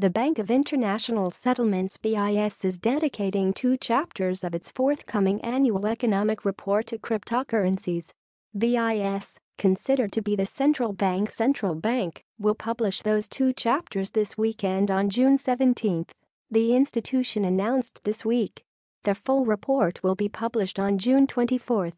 The Bank of International Settlements BIS is dedicating two chapters of its forthcoming annual economic report to cryptocurrencies. BIS, considered to be the central bank central bank, will publish those two chapters this weekend on June 17, the institution announced this week. The full report will be published on June 24.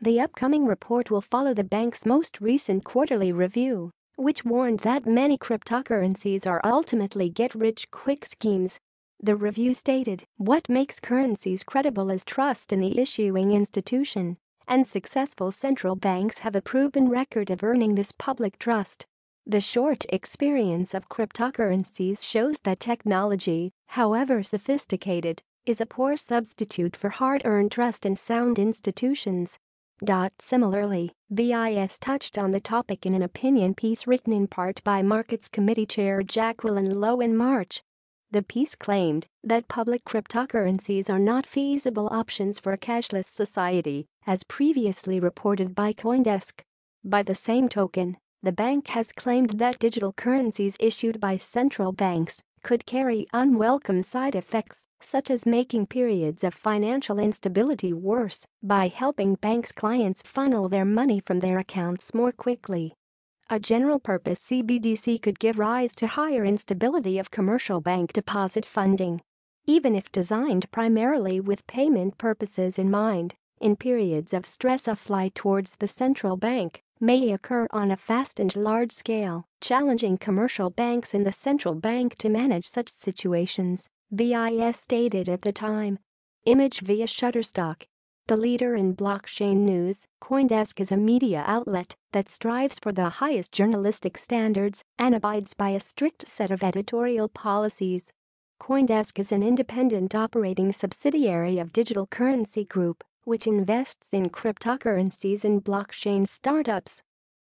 The upcoming report will follow the bank's most recent quarterly review, which warned that many cryptocurrencies are ultimately get-rich-quick schemes. The review stated, what makes currencies credible is trust in the issuing institution, and successful central banks have a proven record of earning this public trust. The short experience of cryptocurrencies shows that technology, however sophisticated, is a poor substitute for hard-earned trust in sound institutions. Similarly, BIS touched on the topic in an opinion piece written in part by Markets Committee Chair Jacqueline Lowe in March. The piece claimed that public cryptocurrencies are not feasible options for a cashless society, as previously reported by Coindesk. By the same token, the bank has claimed that digital currencies issued by central banks could carry unwelcome side effects, such as making periods of financial instability worse by helping banks' clients funnel their money from their accounts more quickly. A general-purpose CBDC could give rise to higher instability of commercial bank deposit funding. Even if designed primarily with payment purposes in mind, in periods of stress a flight towards the central bank may occur on a fast and large scale, challenging commercial banks and the central bank to manage such situations, BIS stated at the time. Image via Shutterstock. The leader in blockchain news, Coindesk is a media outlet that strives for the highest journalistic standards and abides by a strict set of editorial policies. Coindesk is an independent operating subsidiary of Digital Currency Group, which invests in cryptocurrencies and blockchain startups.